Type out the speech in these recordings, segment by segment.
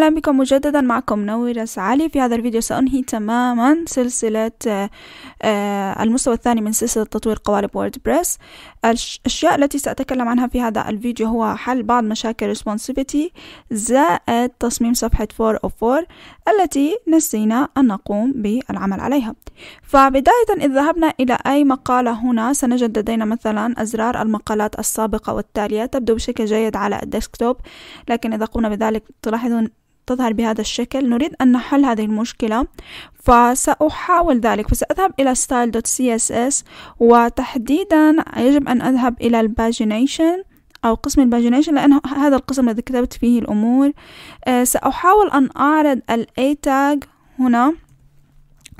أهلا بكم مجددا معكم نورة سعالي في هذا الفيديو سأنهي تماما سلسلة آه، المستوى الثاني من سلسلة تطوير قوالب ووردبريس الأشياء التي سأتكلم عنها في هذا الفيديو هو حل بعض مشاكل responsibility زائد تصميم صفحة 404 التي نسينا أن نقوم بالعمل عليها فبداية اذا ذهبنا إلى أي مقالة هنا سنجد لدينا مثلا أزرار المقالات السابقة والتالية تبدو بشكل جيد على الديسكتوب لكن إذا قمنا بذلك تلاحظون تظهر بهذا الشكل نريد أن نحل هذه المشكلة فسأحاول ذلك فسأذهب إلى style.css وتحديدا يجب أن أذهب إلى الباجينيشن أو قسم الباجينيشن لأنه هذا القسم الذي كتبت فيه الأمور آه، سأحاول أن أعرض الـ A tag هنا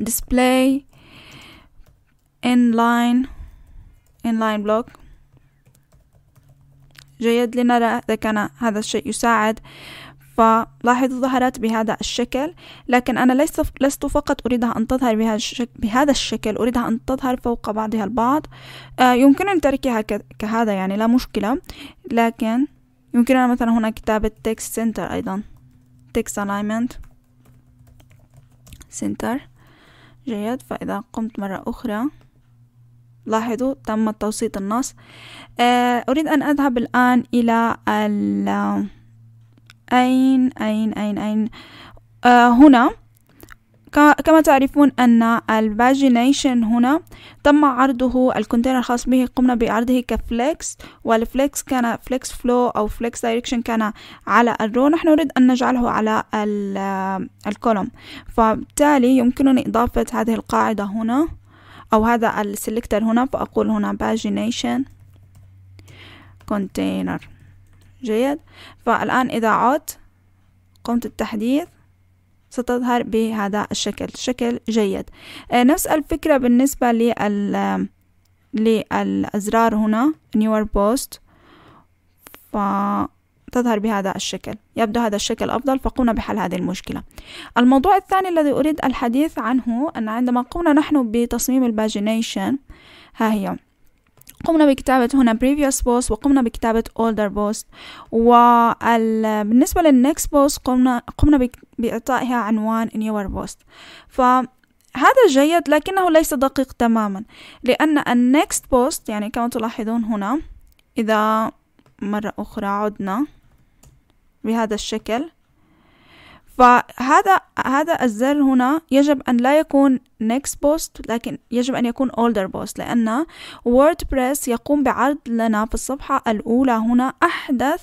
display inline inline block جيد لنرى إذا كان هذا الشيء يساعد فلاحظوا ظهرت بهذا الشكل لكن أنا ليس لست فقط أريدها أن تظهر بهذا الشكل أريدها أن تظهر فوق بعضها البعض آه، يمكن تركها كهذا يعني لا مشكلة لكن يمكننا مثلا هنا كتابة text center أيضا text alignment center جيد فإذا قمت مرة أخرى لاحظوا تم توسيط النص آه، أريد أن أذهب الآن إلى أين أين أين أين آه هنا كما تعرفون أن الباجينيشن هنا تم عرضه الكونتينر الخاص به قمنا بعرضه كفليكس والفليكس كان فليكس فلو أو فليكس دايركشن كان على الرو نحن نريد أن نجعله على الكولوم فبالتالي يمكنني إضافة هذه القاعدة هنا أو هذا السلكتر هنا فأقول هنا باجينيشن كونتينر جيد فالآن إذا عدت قمت بالتحديث ستظهر بهذا الشكل شكل جيد آه، نفس الفكرة بالنسبة لل للأزرار هنا نيور بوست فتظهر بهذا الشكل يبدو هذا الشكل أفضل فقمنا بحل هذه المشكلة الموضوع الثاني الذي أريد الحديث عنه أن عندما قمنا نحن بتصميم الباجينيشن ها هي قمنا بكتابة هنا previous post وقمنا بكتابة older post وبالنسبة للnext post قمنا, قمنا بإعطائها عنوان newer post ف هذا جيد لكنه ليس دقيق تماما لأن النكست بوست يعني كما تلاحظون هنا إذا مرة أخرى عدنا بهذا الشكل فهذا هذا الزر هنا يجب أن لا يكون next post لكن يجب أن يكون older post لأن ووردبريس يقوم بعرض لنا في الصفحة الأولى هنا أحدث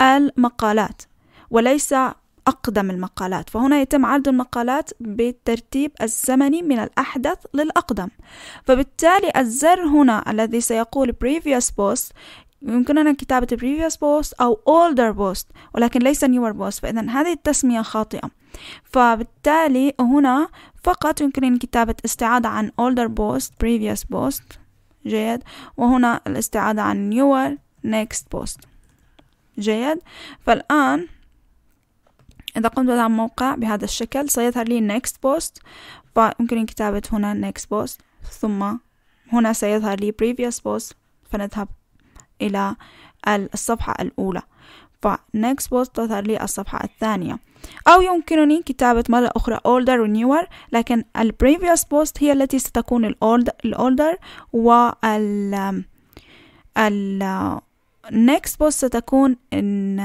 المقالات وليس أقدم المقالات فهنا يتم عرض المقالات بالترتيب الزمني من الأحدث للأقدم فبالتالي الزر هنا الذي سيقول previous post يمكننا كتابة previous post أو older post ولكن ليس newer post فإذا هذه التسمية خاطئة فبالتالي هنا فقط يمكن كتابة استعادة عن older post previous post جيد وهنا الاستعادة عن newer next post جيد فالآن إذا قمت بدعم موقع بهذا الشكل سيظهر لي next post فيمكن كتابة هنا next post ثم هنا سيظهر لي previous post فنذهب إلى الصفحة الأولى ف next post تظهر لي الصفحة الثانية أو يمكنني كتابة مرة أخرى older newer لكن ال previous post هي التي ستكون ال older و ال next post ستكون in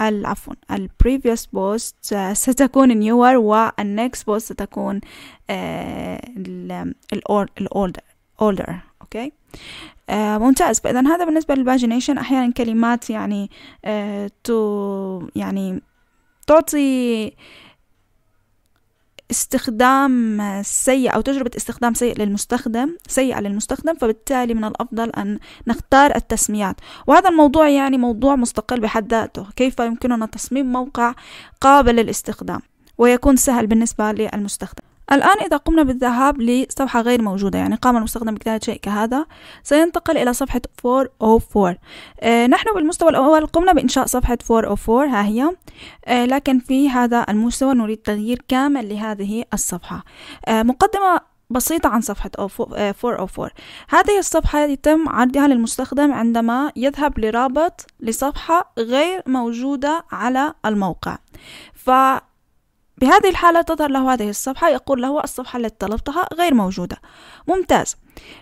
عفوا ال previous post ستكون newer و ال next post ستكون آه، ال older older اوكي آه ممتاز فاذا هذا بالنسبه للباجينيشن احيانا كلمات يعني آه تو يعني تعطي استخدام سيء أو تجربة استخدام سيء للمستخدم سيئة للمستخدم فبالتالي من الأفضل أن نختار التسميات وهذا الموضوع يعني موضوع مستقل بحد ذاته كيف يمكننا تصميم موقع قابل للاستخدام ويكون سهل بالنسبة للمستخدم الآن إذا قمنا بالذهاب لصفحة غير موجودة يعني قام المستخدم بإعداد شيء كهذا سينتقل إلى صفحة 404 آه نحن بالمستوى الأول قمنا بإنشاء صفحة 404 ها هي آه لكن في هذا المستوى نريد تغيير كامل لهذه الصفحة آه مقدمة بسيطة عن صفحة 404 آه، هذه الصفحة يتم عرضها للمستخدم عندما يذهب لرابط لصفحة غير موجودة على الموقع ف بهذه الحالة تظهر له هذه الصفحة يقول له الصفحة التي طلبتها غير موجودة ممتاز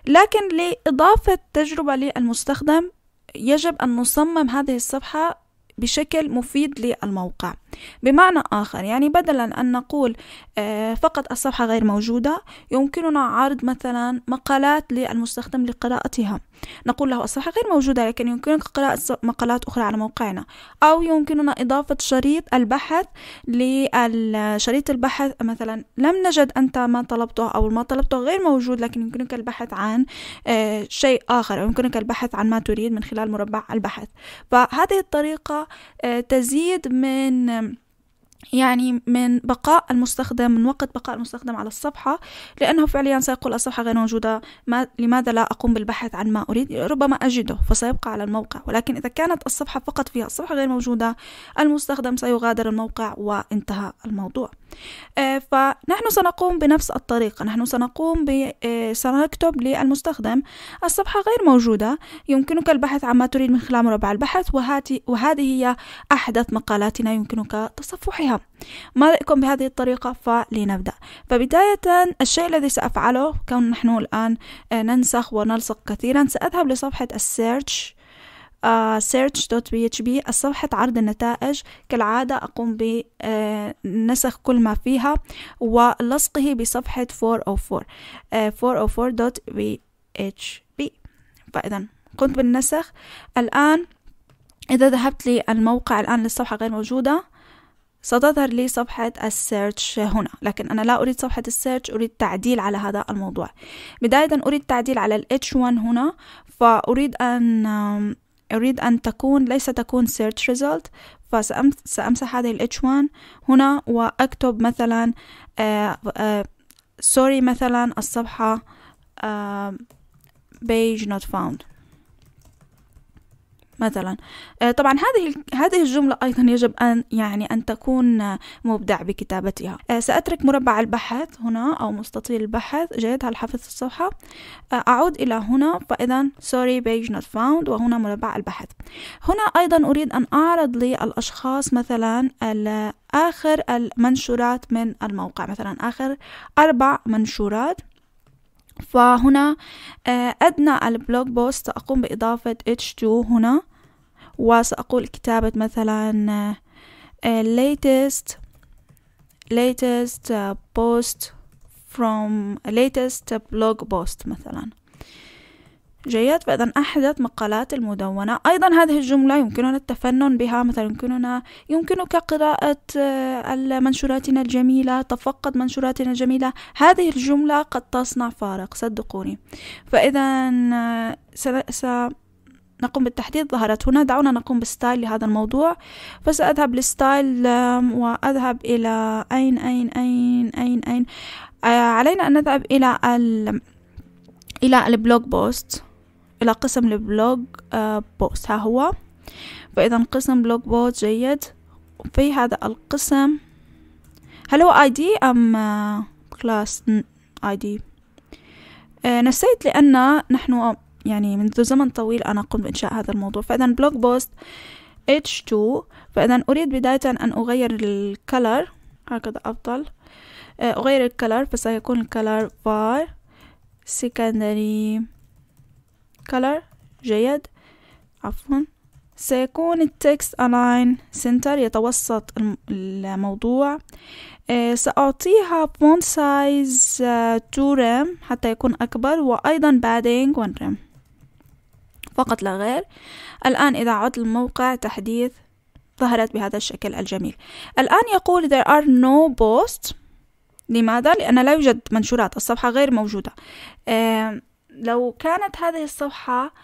لكن لإضافة تجربة للمستخدم يجب أن نصمم هذه الصفحة بشكل مفيد للموقع بمعنى آخر يعني بدلا أن نقول آه، فقط الصفحة غير موجودة يمكننا عرض مثلا مقالات للمستخدم لقراءتها نقول له الصفحة غير موجودة لكن يمكنك قراءة مقالات أخرى على موقعنا أو يمكننا إضافة شريط البحث لشريط البحث مثلا لم نجد أنت ما طلبته أو ما طلبته غير موجود لكن يمكنك البحث عن آه، شيء آخر أو يمكنك البحث عن ما تريد من خلال مربع البحث فهذه الطريقة آه، تزيد من يعني من بقاء المستخدم من وقت بقاء المستخدم على الصفحة لأنه فعليا سيقول الصفحة غير موجودة ما لماذا لا أقوم بالبحث عن ما أريد ربما أجده فسيبقى على الموقع ولكن إذا كانت الصفحة فقط فيها الصفحة غير موجودة المستخدم سيغادر الموقع وانتهى الموضوع آه، فنحن سنقوم بنفس الطريقة نحن سنقوم ب آه، سنكتب للمستخدم الصفحة غير موجودة يمكنك البحث عما تريد من خلال مربع البحث وهذه هي أحدث مقالاتنا يمكنك تصفحها ما رأيكم بهذه الطريقة فلنبدأ فبداية الشيء الذي سأفعله كون نحن الآن آه، ننسخ ونلصق كثيرا سأذهب لصفحة السيرش آه، search.php الصفحة عرض النتائج كالعادة أقوم بنسخ كل ما فيها ولصقه بصفحة 404 404.php آه، فإذا قمت بالنسخ الآن إذا ذهبت للموقع الآن للصفحة غير موجودة ستظهر لي صفحة السيرش هنا لكن أنا لا أريد صفحة السيرش أريد تعديل على هذا الموضوع بداية أريد تعديل على ال H1 هنا فأريد أن أريد أن تكون ليس تكون search result فسأمسح هذه ال H1 هنا وأكتب مثلا آه آه سوري مثلا الصفحة آه page not found مثلا آه، طبعا هذه هذه الجملة أيضا يجب أن يعني أن تكون آه، مبدع بكتابتها آه، سأترك مربع البحث هنا أو مستطيل البحث جيد هل حفظت الصفحة أعود إلى هنا فإذا sorry page not found وهنا مربع البحث هنا أيضا أريد أن أعرض للأشخاص مثلا آخر المنشورات من الموقع مثلا آخر أربع منشورات فهنا أدنى البلوج بوست سأقوم بإضافة H2 هنا وسأقول كتابة مثلا آه، latest latest آه، post from latest blog post مثلا جيد فإذا أحدث مقالات المدونة أيضا هذه الجملة يمكننا التفنن بها مثلا يمكننا يمكنك قراءة آه، منشوراتنا الجميلة تفقد منشوراتنا الجميلة هذه الجملة قد تصنع فارق صدقوني فإذا نقوم بالتحديد ظهرت هنا دعونا نقوم بستايل لهذا الموضوع فسأذهب للستايل وأذهب إلى أين أين أين أين أين آه، علينا أن نذهب إلى ال إلى البلوج بوست إلى قسم البلوج آه، بوست ها هو فإذا قسم بلوج بوست جيد في هذا القسم هل هو اي دي أم كلاس آه، اي دي نسيت لأن نحن يعني منذ زمن طويل أنا قمت بإنشاء هذا الموضوع فإذا بلوج بوست H2 فإذا أريد بداية أن أغير الكلر هكذا أفضل آه، أغير الكلر فسيكون الكلر var secondary color جيد عفوا سيكون التكست align center يتوسط الموضوع آه، سأعطيها font size 2 آه، rem حتى يكون أكبر وأيضا padding 1 rem فقط لا غير الآن إذا عدت الموقع تحديث ظهرت بهذا الشكل الجميل الآن يقول there are no posts لماذا؟ لأن لا يوجد منشورات الصفحة غير موجودة آه لو كانت هذه الصفحة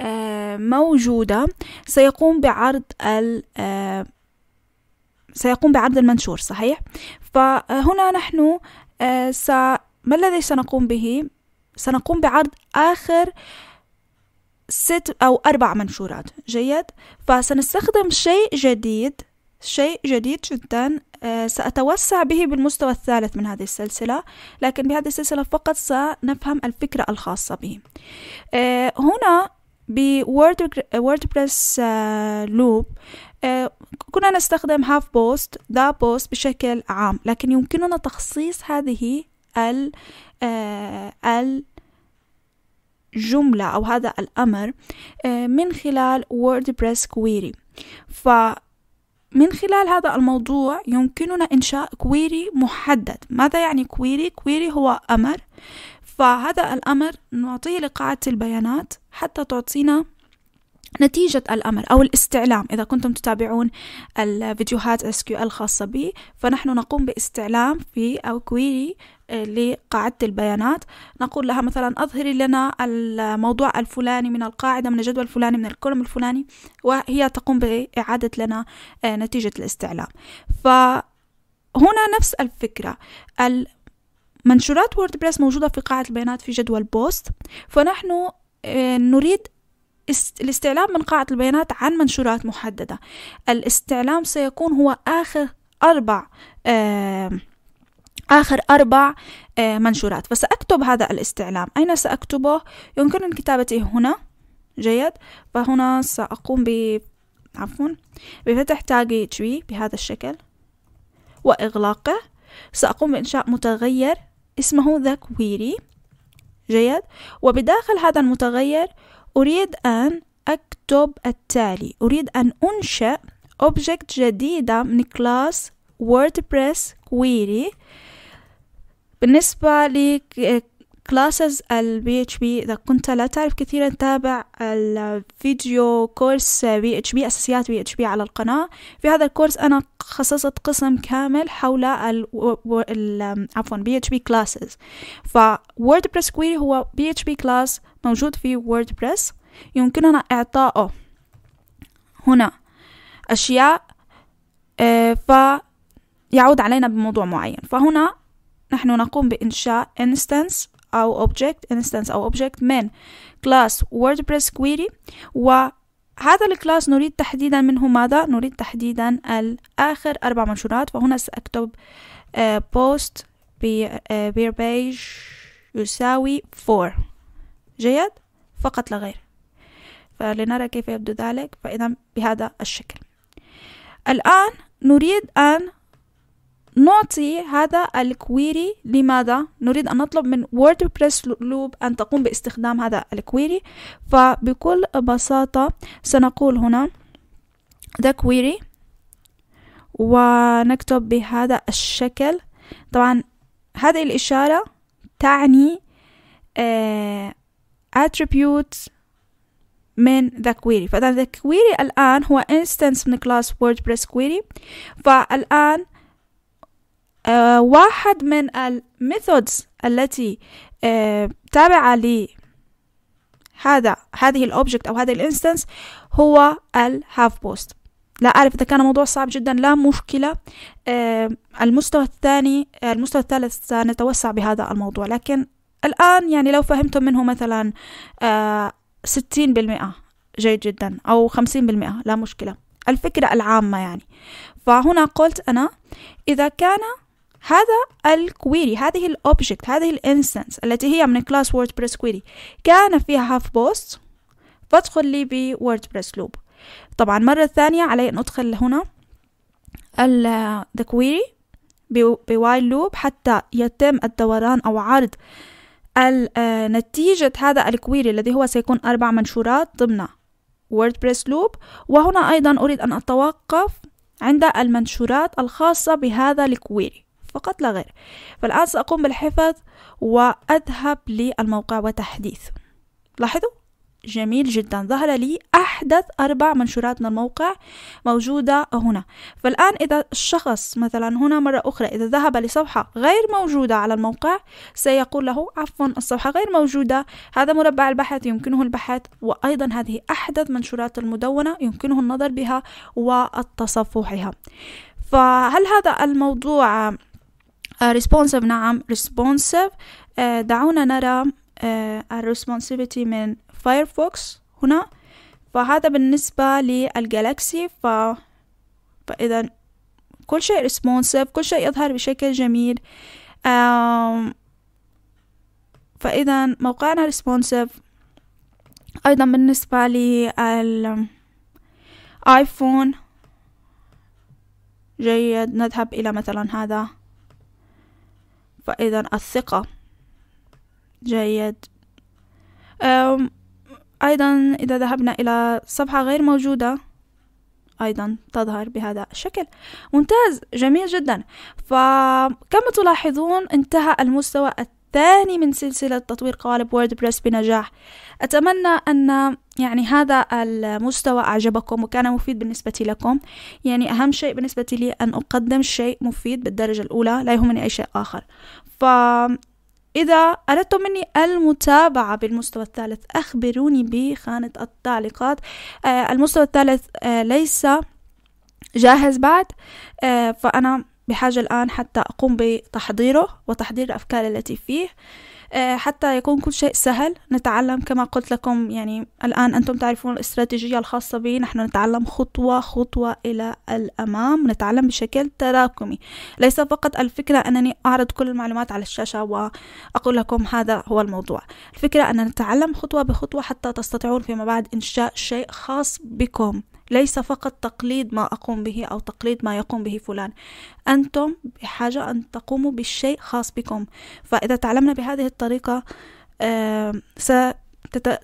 آه موجودة سيقوم بعرض ال آه سيقوم بعرض المنشور صحيح؟ فهنا نحن ما الذي سنقوم به؟ سنقوم بعرض آخر آه ست أو أربع منشورات جيد فسنستخدم شيء جديد شيء جديد جدا آه، سأتوسع به بالمستوى الثالث من هذه السلسلة لكن بهذه السلسلة فقط سنفهم الفكرة الخاصة به آه، هنا ووردبريس لوب آه، كنا نستخدم هاف بوست ذا بوست بشكل عام لكن يمكننا تخصيص هذه ال الجملة أو هذا الأمر آه، من خلال ووردبريس كويري ف من خلال هذا الموضوع يمكننا إنشاء كويري محدد ماذا يعني كويري؟ كويري هو أمر فهذا الأمر نعطيه لقاعدة البيانات حتى تعطينا نتيجة الأمر أو الاستعلام إذا كنتم تتابعون الفيديوهات اس كيو ال الخاصة بي فنحن نقوم باستعلام في أو كويري آه، لقاعدة البيانات نقول لها مثلا أظهري لنا الموضوع الفلاني من القاعدة من الجدول الفلاني من الكولم الفلاني وهي تقوم بإعادة لنا آه، نتيجة الاستعلام فهنا نفس الفكرة منشورات ووردبريس موجودة في قاعدة البيانات في جدول بوست فنحن آه، نريد الاستعلام من قاعة البيانات عن منشورات محددة الاستعلام سيكون هو آخر أربع آخر أربع منشورات فسأكتب هذا الاستعلام أين سأكتبه؟ يمكن كتابته هنا جيد فهنا سأقوم ب عفوا بفتح تاج تري بهذا الشكل وإغلاقه سأقوم بإنشاء متغير اسمه ذا كويري جيد وبداخل هذا المتغير أريد أن أكتب التالي أريد أن أنشأ أوبجكت جديدة من كلاس ووردبريس كويري بالنسبة لك كلاسز البي اتش بي إذا كنت لا تعرف كثيرا تابع الفيديو كورس بي اتش بي أساسيات بي اتش بي على القناة في هذا الكورس أنا خصصت قسم كامل حول ال عفوا بي اتش بي كلاسز ووردبريس كويري هو بي اتش بي كلاس موجود في ووردبريس يمكننا إعطائه هنا أشياء آه، يعود علينا بموضوع معين فهنا نحن نقوم بإنشاء instance أو object instance أو object من class wordpress query وهذا الكلاس نريد تحديدا منه ماذا؟ نريد تحديدا الآخر أربع منشورات فهنا سأكتب آه post بير page يساوي 4 جيد؟ فقط لا غير فلنرى كيف يبدو ذلك فإذا بهذا الشكل الآن نريد أن نعطي هذا الكويري لماذا نريد أن نطلب من ووردبريس لوب أن تقوم باستخدام هذا الكويري فبكل بساطة سنقول هنا the query ونكتب بهذا الشكل طبعا هذه الإشارة تعني uh, آه، attribute من the query فإذا the query الآن هو instance من class wordpress query فالآن آه، واحد من الميثودز التي تابعة تابعة لهذا هذه الاوبجكت او هذه الانستنس هو الهاف بوست لا أعرف إذا كان موضوع صعب جدا لا مشكلة آه، المستوى الثاني آه، المستوى الثالث سنتوسع بهذا الموضوع لكن الآن يعني لو فهمتم منه مثلا ستين بالمئة جيد جدا أو خمسين بالمئة لا مشكلة الفكرة العامة يعني فهنا قلت أنا إذا كان هذا الكويري هذه الأوبجكت هذه الانستنس التي هي من كلاس ووردبريس كويري كان فيها هاف بوست فادخل لي بووردبريس لوب طبعا مرة ثانية علي أن أدخل هنا ال the query بوايل لوب حتى يتم الدوران أو عرض آه، نتيجة هذا الكويري الذي هو سيكون أربع منشورات ضمن ووردبريس لوب وهنا أيضا أريد أن أتوقف عند المنشورات الخاصة بهذا الكويري فقط لا غير فالآن سأقوم بالحفظ وأذهب للموقع وتحديث لاحظوا جميل جدا ظهر لي أحدث أربع منشورات من الموقع موجودة هنا فالآن إذا الشخص مثلا هنا مرة أخرى إذا ذهب لصفحة غير موجودة على الموقع سيقول له عفوا الصفحة غير موجودة هذا مربع البحث يمكنه البحث وأيضا هذه أحدث منشورات المدونة يمكنه النظر بها والتصفحها فهل هذا الموضوع آه، responsive نعم responsive آه، دعونا نرى آه، الريسبونسيفيتي من فايرفوكس هنا فهذا بالنسبة للجالاكسي ف... فإذا كل شيء responsive كل شيء يظهر بشكل جميل فإذا موقعنا responsive أيضا بالنسبة للآيفون جيد نذهب إلى مثلا هذا فإذا الثقة جيد أيضا إذا ذهبنا إلى صفحة غير موجودة أيضا تظهر بهذا الشكل ممتاز جميل جدا فكما تلاحظون انتهى المستوى التالي الثاني من سلسلة تطوير قوالب ووردبريس بنجاح أتمنى أن يعني هذا المستوى أعجبكم وكان مفيد بالنسبة لكم يعني أهم شيء بالنسبة لي أن أقدم شيء مفيد بالدرجة الأولى لا يهمني أي شيء آخر ف إذا أردتم مني المتابعة بالمستوى الثالث أخبروني بخانة التعليقات آه، المستوى الثالث آه، ليس جاهز بعد آه، فأنا بحاجة الآن حتى أقوم بتحضيره وتحضير الأفكار التي فيه آه، حتى يكون كل شيء سهل نتعلم كما قلت لكم يعني الآن أنتم تعرفون الاستراتيجية الخاصة بي نحن نتعلم خطوة خطوة إلى الأمام نتعلم بشكل تراكمي ليس فقط الفكرة أنني أعرض كل المعلومات على الشاشة وأقول لكم هذا هو الموضوع الفكرة أن نتعلم خطوة بخطوة حتى تستطيعون فيما بعد إنشاء شيء خاص بكم ليس فقط تقليد ما أقوم به أو تقليد ما يقوم به فلان أنتم بحاجة أن تقوموا بالشيء خاص بكم فإذا تعلمنا بهذه الطريقة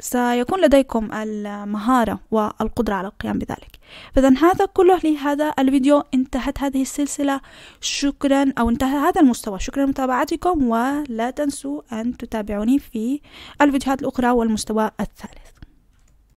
سيكون لديكم المهارة والقدرة على القيام بذلك فإذا هذا كله لهذا الفيديو انتهت هذه السلسلة شكرا أو انتهى هذا المستوى شكرا لمتابعتكم ولا تنسوا أن تتابعوني في الفيديوهات الأخرى والمستوى الثالث